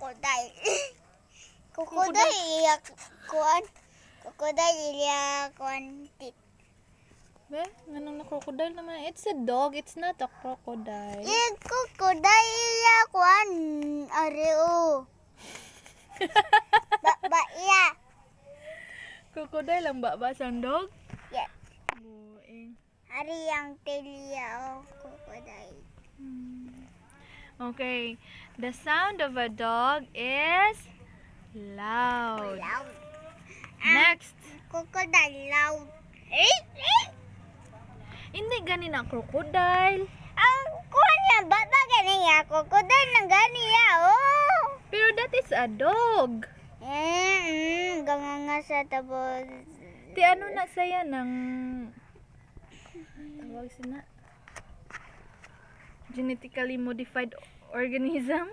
crocodile. crocodile iya kuan. Crocodile iya kuan Ba, nganong na crocodile naman? It's a dog, it's not a crocodile. Iya, crocodile iya kuan. Areo. ba, ba, iya. Crocodile ang ba ba dog? Hari yang telia oh, Okay. The sound of a dog is loud. Loud. Ah, Next. Crocodile loud. Hindi ganin ang crocodile. Ang ah, kuha niya, ba't ba ganin ya? Crocodile na ganin niya, oh. Pero that is a dog. Mm, mm, sa tapos. Ti ano na saya ng... Tawag sina genetically modified organism?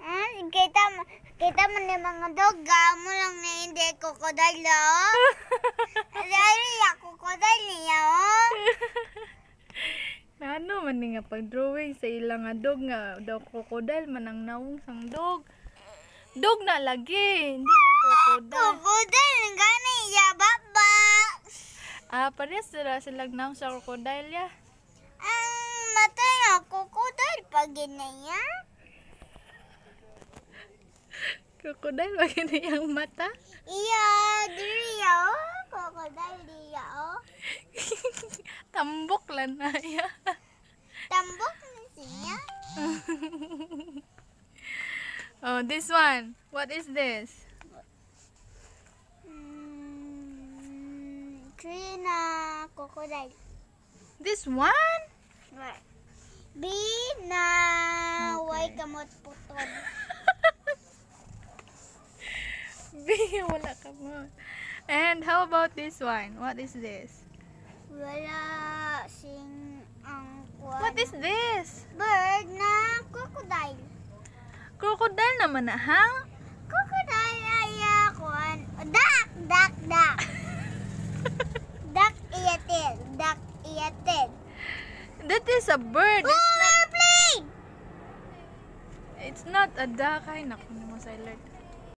Ah, kita, kita man yung mga dog, gamo lang na hindi crocodile, oh. ya, crocodile niya, oh. na ano man nga pag-drawing sa ilang dog nga daw crocodile man ang naong sang dog. Dog na lagi, hindi na crocodile. Crocodile, gani, baba. Ah, pares sila silang naong sa crocodile, ya. Yeah. warnanya krokodil bagian yang mata iya dia krokodil dia tembok lana ya tembok misinya oh this one what is this hmm, Trina crocodile. This one? Right. Binaway okay. kamot putol. Bing, wala kamot. And how about this one? What is this? Wala sing ang kuwan. What is this? Bird na crocodile. Crocodile naman na hang? That is a bird. Oh, it's not, airplane! It's not a duck. Ay, naku naman sa alert.